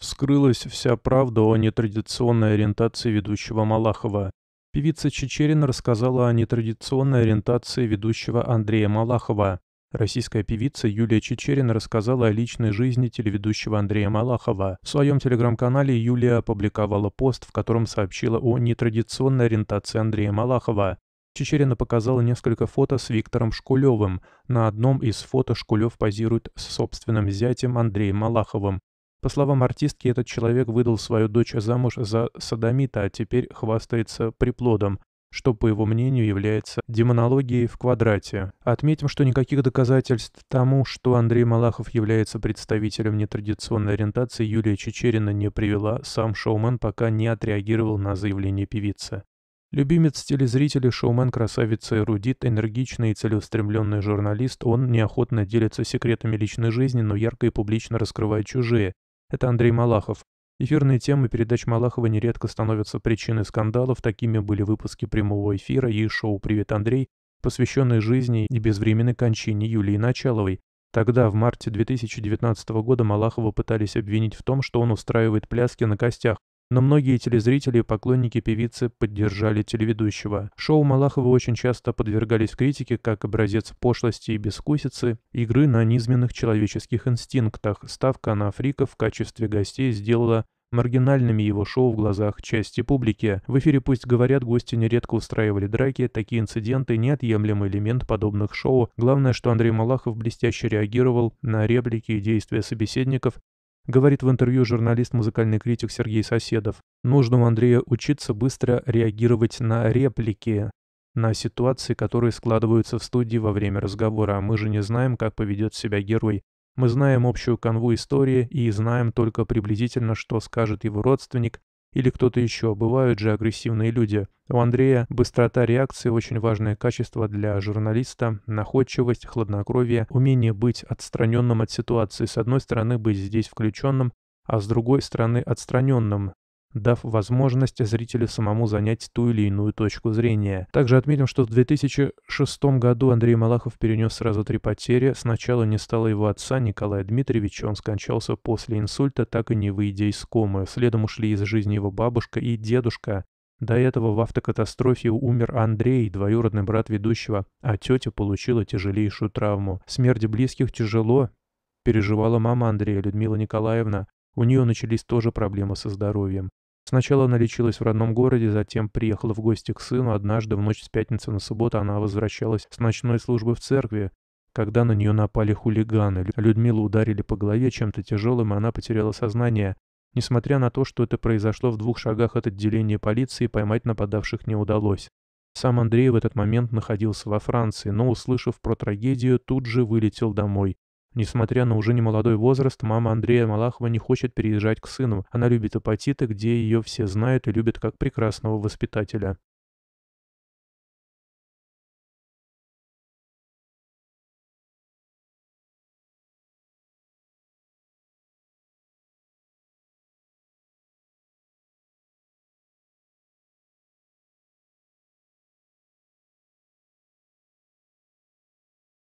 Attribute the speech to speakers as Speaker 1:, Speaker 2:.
Speaker 1: Вскрылась вся правда о нетрадиционной ориентации ведущего Малахова. Певица Чечерина рассказала о нетрадиционной ориентации ведущего Андрея Малахова. Российская певица Юлия Чечерина рассказала о личной жизни телеведущего Андрея Малахова. В своем телеграм-канале Юлия опубликовала пост, в котором сообщила о нетрадиционной ориентации Андрея Малахова. Чечерина показала несколько фото с Виктором Шкулевым. На одном из фото Шкулев позирует с собственным зятем Андреем Малаховым. По словам артистки, этот человек выдал свою дочь замуж за садомита, а теперь хвастается приплодом, что, по его мнению, является демонологией в квадрате. Отметим, что никаких доказательств тому, что Андрей Малахов является представителем нетрадиционной ориентации Юлия Чечерина не привела, сам шоумен пока не отреагировал на заявление певицы. Любимец телезрителей, шоумен, красавица, эрудит, энергичный и целеустремленный журналист, он неохотно делится секретами личной жизни, но ярко и публично раскрывает чужие, это Андрей Малахов. Эфирные темы передач Малахова нередко становятся причиной скандалов. Такими были выпуски прямого эфира и шоу «Привет, Андрей», посвященные жизни и безвременной кончине Юлии Началовой. Тогда, в марте 2019 года, Малахова пытались обвинить в том, что он устраивает пляски на костях, но многие телезрители и поклонники певицы поддержали телеведущего. Шоу Малахова очень часто подвергались критике как образец пошлости и бескусицы, игры на низменных человеческих инстинктах. Ставка на африков в качестве гостей сделала маргинальными его шоу в глазах части публики. В эфире «Пусть говорят» гости нередко устраивали драки, такие инциденты – неотъемлемый элемент подобных шоу. Главное, что Андрей Малахов блестяще реагировал на реплики и действия собеседников, говорит в интервью журналист-музыкальный критик Сергей Соседов. Нужно у Андрея учиться быстро реагировать на реплики, на ситуации, которые складываются в студии во время разговора, а мы же не знаем, как поведет себя герой. Мы знаем общую канву истории и знаем только приблизительно, что скажет его родственник, или кто-то еще. Бывают же агрессивные люди. У Андрея быстрота реакции – очень важное качество для журналиста, находчивость, хладнокровие, умение быть отстраненным от ситуации, с одной стороны быть здесь включенным, а с другой стороны отстраненным, дав возможность зрителю самому занять ту или иную точку зрения. Также отметим, что в 2006 году Андрей Малахов перенес сразу три потери. Сначала не стало его отца Николая Дмитриевича, он скончался после инсульта, так и не выйдя из комы. Следом ушли из жизни его бабушка и дедушка. До этого в автокатастрофе умер Андрей, двоюродный брат ведущего, а тетя получила тяжелейшую травму. Смерть близких тяжело переживала мама Андрея, Людмила Николаевна. У нее начались тоже проблемы со здоровьем. Сначала она лечилась в родном городе, затем приехала в гости к сыну. Однажды, в ночь с пятницы на субботу, она возвращалась с ночной службы в церкви, когда на нее напали хулиганы. Людмилу ударили по голове чем-то тяжелым, и она потеряла сознание. Несмотря на то, что это произошло в двух шагах от отделения полиции, поймать нападавших не удалось. Сам Андрей в этот момент находился во Франции, но, услышав про трагедию, тут же вылетел домой. Несмотря на уже немолодой возраст, мама Андрея Малахова не хочет переезжать к сыну. Она любит апатиты, где ее все знают и любят как прекрасного воспитателя.